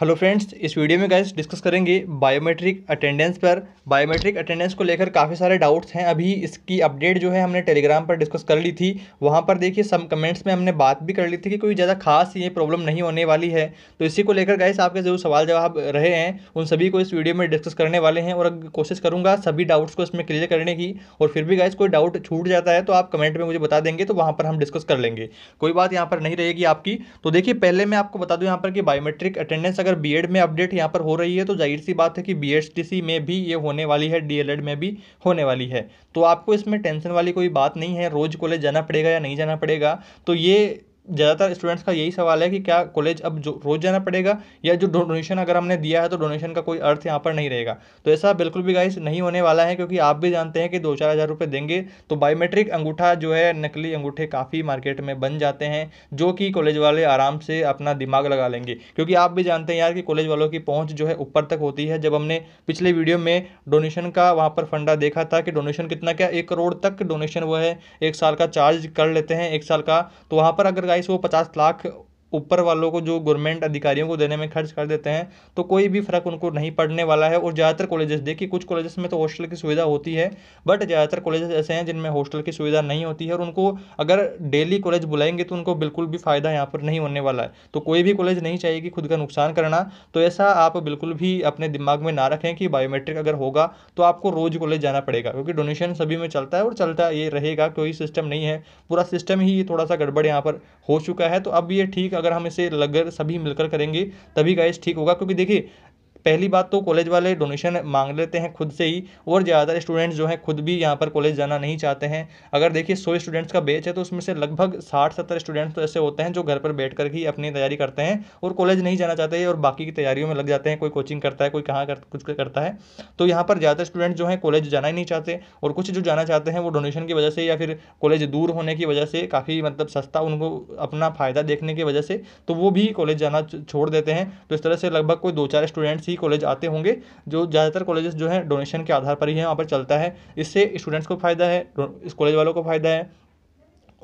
hello friends इस video में guys discuss करेंगे बायोमेट्रिक अटेंडेंस पर बायोमेट्रिक अटेंडेंस को लेकर काफ़ी सारे डाउट्स हैं अभी इसकी अपडेट जो है हमने टेलीग्राम पर डिस्कस कर ली थी वहाँ पर देखिए सब कमेंट्स में हमने बात भी कर ली थी कि कोई ज़्यादा खास ये प्रॉब्लम नहीं होने वाली है तो इसी को लेकर गैस आपके जो सवाल जवाब रहे हैं उन सभी को इस वीडियो में डिस्कस करने वाले हैं और कोशिश करूँगा सभी डाउट्स को इसमें क्लियर करने की और फिर भी गैस कोई डाउट छूट जाता है तो आप कमेंट में मुझे बता देंगे तो वहाँ पर हम डिस्कस कर लेंगे कोई बात यहाँ पर नहीं रहेगी आपकी तो देखिए पहले मैं आपको बता दूँ यहाँ पर कि बायोमेट्रिक अटेंडेंस अगर बी में अपडेट यहाँ पर हो रही है तो जाहिर सी बात है कि बी में भी ये होने वाली है डीएलएड में भी होने वाली है तो आपको इसमें टेंशन वाली कोई बात नहीं है रोज़ कॉलेज जाना पड़ेगा या नहीं जाना पड़ेगा तो ये ज़्यादातर स्टूडेंट्स का यही सवाल है कि क्या कॉलेज अब जो रोज़ जाना पड़ेगा या जो डोनेशन अगर हमने दिया है तो डोनेशन का कोई अर्थ यहाँ पर नहीं रहेगा तो ऐसा बिल्कुल भी गाइस नहीं होने वाला है क्योंकि आप भी जानते हैं कि दो चार हज़ार रुपये देंगे तो बायोमेट्रिक अंगूठा जो है नकली अंगूठे काफ़ी मार्केट में बन जाते हैं जो कि कॉलेज वाले आराम से अपना दिमाग लगा लेंगे क्योंकि आप भी जानते हैं यार कि कॉलेज वालों की पहुँच जो है ऊपर तक होती है जब हमने पिछले वीडियो में डोनेशन का वहाँ पर फंडा देखा था कि डोनेशन कितना क्या एक करोड़ तक डोनेशन वो है एक साल का चार्ज कर लेते हैं एक साल का तो वहाँ पर अगर प्राइस वो पचास लाख ऊपर वालों को जो गवर्नमेंट अधिकारियों को देने में खर्च कर देते हैं तो कोई भी फ़र्क उनको नहीं पड़ने वाला है और ज़्यादातर कॉलेजेस देखिए कुछ कॉलेजेस में तो हॉस्टल की सुविधा होती है बट ज़्यादातर कॉलेजेस ऐसे हैं जिनमें हॉस्टल की सुविधा नहीं होती है और उनको अगर डेली कॉलेज बुलाएंगे तो उनको बिल्कुल भी फ़ायदा यहाँ पर नहीं होने वाला है तो कोई भी कॉलेज नहीं चाहिए कि खुद का नुकसान करना तो ऐसा आप बिल्कुल भी अपने दिमाग में ना रखें कि बायोमेट्रिक अगर होगा तो आपको रोज़ कॉलेज जाना पड़ेगा क्योंकि डोनेशन सभी में चलता है और चलता ये रहेगा कोई सिस्टम नहीं है पूरा सिस्टम ही थोड़ा सा गड़बड़ यहाँ पर हो चुका है तो अब ये ठीक अगर हम इसे लग सभी मिलकर करेंगे तभी गाइस ठीक होगा क्योंकि देखिए पहली बात तो कॉलेज वाले डोनेशन मांग लेते हैं खुद से ही और ज़्यादातर स्टूडेंट्स जो हैं खुद भी यहाँ पर कॉलेज जाना नहीं चाहते हैं अगर देखिए सौ स्टूडेंट्स का बैच है तो उसमें से लगभग साठ सत्तर स्टूडेंट्स तो ऐसे होते हैं जो घर पर बैठ कर ही अपनी तैयारी करते हैं और कॉलेज नहीं जाना चाहते और बाकी की तैयारियों में लग जाते हैं कोई कोचिंग करता है कोई कहाँ कर, कुछ करता है तो यहाँ पर ज़्यादातर स्टूडेंट जो हैं कॉलेज जाना ही नहीं चाहते और कुछ जो जाना चाहते हैं वो डोनेशन की वजह से या फिर कॉलेज दूर होने की वजह से काफ़ी मतलब सस्ता उनको अपना फ़ायदा देखने की वजह से तो वो भी कॉलेज जाना छोड़ देते हैं तो इस तरह से लगभग कोई दो चार स्टूडेंट्स ही कॉलेज आते होंगे जो ज़्यादातर कॉलेजेस जो हैं डोनेशन के आधार पर ही हैं वहाँ पर चलता है इससे स्टूडेंट्स को फ़ायदा है इस कॉलेज वालों को फ़ायदा है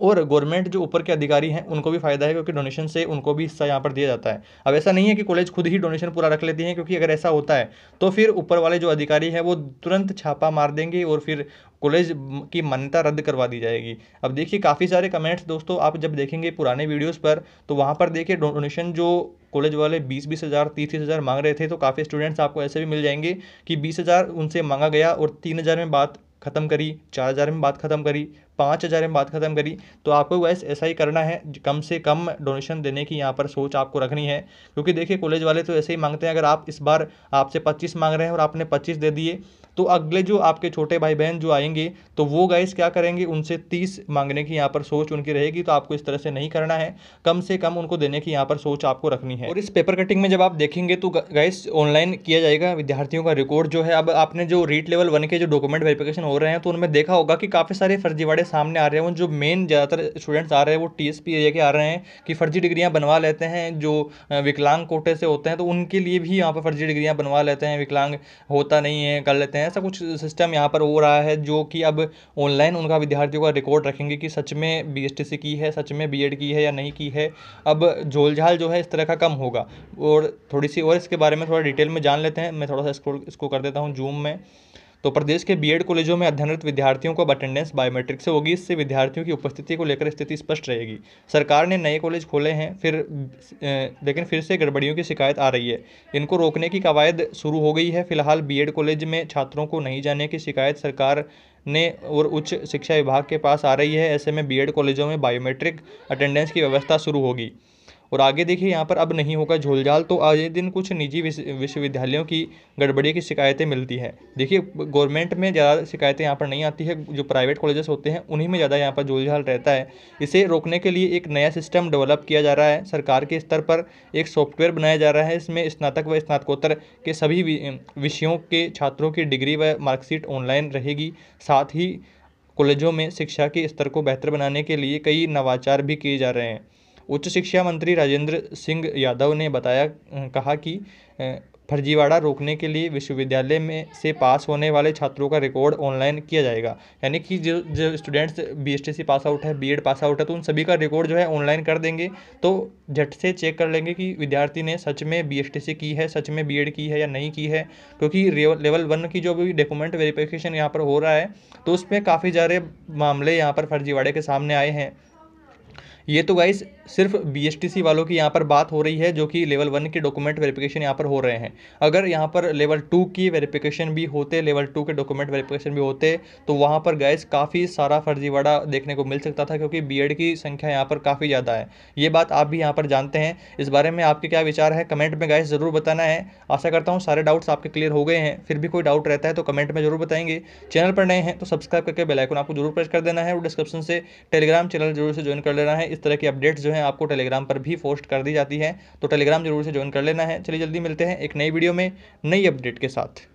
और गवर्नमेंट जो ऊपर के अधिकारी हैं उनको भी फ़ायदा है क्योंकि डोनेशन से उनको भी हिस्सा यहाँ पर दिया जाता है अब ऐसा नहीं है कि कॉलेज खुद ही डोनेशन पूरा रख लेती हैं क्योंकि अगर ऐसा होता है तो फिर ऊपर वाले जो अधिकारी हैं वो तुरंत छापा मार देंगे और फिर कॉलेज की मान्यता रद्द करवा दी जाएगी अब देखिए काफ़ी सारे कमेंट्स दोस्तों आप जब देखेंगे पुराने वीडियोज़ पर तो वहाँ पर देखिए डोनेशन जो कॉलेज वाले बीस बीस हज़ार तीस तीस हज़ार मांग रहे थे तो काफ़ी स्टूडेंट्स आपको ऐसे भी मिल जाएंगे कि बीस हज़ार उनसे मांगा गया और तीन हज़ार में बात ख़त्म करी चार हज़ार में बात ख़त्म करी पाँच हज़ार में बात ख़त्म करी तो आपको वैस ऐसा ही करना है कम से कम डोनेशन देने की यहाँ पर सोच आपको रखनी है क्योंकि देखिए कॉलेज वाले तो ऐसे ही मांगते हैं अगर आप इस बार आपसे पच्चीस मांग रहे हैं और आपने पच्चीस दे दिए तो अगले जो आपके छोटे भाई बहन जो आएंगे तो वो गैस क्या करेंगे उनसे तीस मांगने की यहाँ पर सोच उनकी रहेगी तो आपको इस तरह से नहीं करना है कम से कम उनको देने की यहाँ पर सोच आपको रखनी है और इस पेपर कटिंग में जब आप देखेंगे तो गैस ऑनलाइन किया जाएगा विद्यार्थियों का रिकॉर्ड जो है अब आपने जो रीट लेवल वन के जो डॉक्यूमेंट वेरिफिकेशन हो रहे हैं तो उनमें देखा होगा कि काफ़ी सारे फर्जीवाड़े बड़े सामने आ रहे हैं जो मेन ज़्यादातर स्टूडेंट्स आ रहे हैं वो टी एस पी एरिया के आ रहे हैं कि फ़र्जी डिग्रियाँ बनवा लेते हैं जो विकलांग कोटे से होते हैं तो उनके लिए भी यहाँ पर फ़र्जी डिग्रियाँ बनवा लेते हैं विकलांग होता नहीं है कर लेते हैं ऐसा कुछ सिस्टम यहाँ पर हो रहा है जो कि अब ऑनलाइन उनका विद्यार्थियों का रिकॉर्ड रखेंगे कि सच में बी एस टी सी की है सच में बी एड की है या नहीं की है अब झोलझाल जो है इस तरह का कम होगा और थोड़ी सी और इसके बारे में थोड़ा डिटेल में जान लेते हैं मैं थोड़ा सा इसको इसको कर देता हूँ जूम में तो प्रदेश के बीएड कॉलेजों में अध्ययनरत विद्यार्थियों को अब अटेंडेंस बायोमेट्रिक से होगी इससे विद्यार्थियों की उपस्थिति को लेकर स्थिति स्पष्ट रहेगी सरकार ने नए कॉलेज खोले हैं फिर लेकिन फिर से गड़बड़ियों की शिकायत आ रही है इनको रोकने की कवायद शुरू हो गई है फिलहाल बी कॉलेज में छात्रों को नहीं जाने की शिकायत सरकार ने और उच्च शिक्षा विभाग के पास आ रही है ऐसे में बी कॉलेजों में बायोमेट्रिक अटेंडेंस की व्यवस्था शुरू होगी और आगे देखिए यहाँ पर अब नहीं होगा झोलझाल तो आज दिन कुछ निजी विश्वविद्यालयों की गड़बड़ी की शिकायतें मिलती है देखिए गवर्नमेंट में ज़्यादा शिकायतें यहाँ पर नहीं आती है जो प्राइवेट कॉलेजेस होते हैं उन्हीं में ज़्यादा यहाँ पर झोलझाल रहता है इसे रोकने के लिए एक नया सिस्टम डेवलप किया जा रहा है सरकार के स्तर पर एक सॉफ्टवेयर बनाया जा रहा है इसमें स्नातक व स्नातकोत्तर के सभी विषयों के छात्रों की डिग्री व मार्कशीट ऑनलाइन रहेगी साथ ही कॉलेजों में शिक्षा के स्तर को बेहतर बनाने के लिए कई नवाचार भी किए जा रहे हैं उच्च शिक्षा मंत्री राजेंद्र सिंह यादव ने बताया कहा कि फर्जीवाड़ा रोकने के लिए विश्वविद्यालय में से पास होने वाले छात्रों का रिकॉर्ड ऑनलाइन किया जाएगा यानी कि जो जो students B S T C pass out है बीएड पास आउट है तो उन सभी का रिकॉर्ड जो है ऑनलाइन कर देंगे तो झट से चेक कर लेंगे कि विद्यार्थी ने सच में बी एस टी सी की है सच में बी एड की है या नहीं की है क्योंकि लेवल वन की जो भी डॉक्यूमेंट वेरिफिकेशन यहाँ पर हो रहा है तो उसमें काफ़ी सारे मामले यहाँ पर फर्जीवाड़े के सामने आए हैं ये तो गाइस सिर्फ बी वालों की यहाँ पर बात हो रही है जो कि लेवल वन के डॉक्यूमेंट वेरिफिकेशन यहाँ पर हो रहे हैं अगर यहाँ पर लेवल टू की वेरिफिकेशन भी होते लेवल टू के डॉक्यूमेंट वेरिफिकेशन भी होते तो वहाँ पर गैस काफ़ी सारा फर्जीवाड़ा देखने को मिल सकता था क्योंकि बी की संख्या यहाँ पर काफ़ी ज़्यादा है ये बात आप भी यहाँ पर जानते हैं इस बारे में आपके क्या विचार है कमेंट में गैस ज़रूर बताना है आशा करता हूँ सारे डाउट्स आपके क्लियर हो गए हैं फिर भी कोई डाउट रहता है तो कमेंट में जरूर बताएंगे चैनल पर नए हैं तो सब्सक्राइब करके बेलाइकन आपको जरूर प्रेस कर देना है और डिस्क्रिप्शन से टेलीग्राम चैनल जरूर से ज्वाइन कर लेना है इस तरह की अपडेट्स जो है आपको टेलीग्राम पर भी पोस्ट कर दी जाती है तो टेलीग्राम जरूर से ज्वाइन कर लेना है चलिए जल्दी मिलते हैं एक नई वीडियो में नई अपडेट के साथ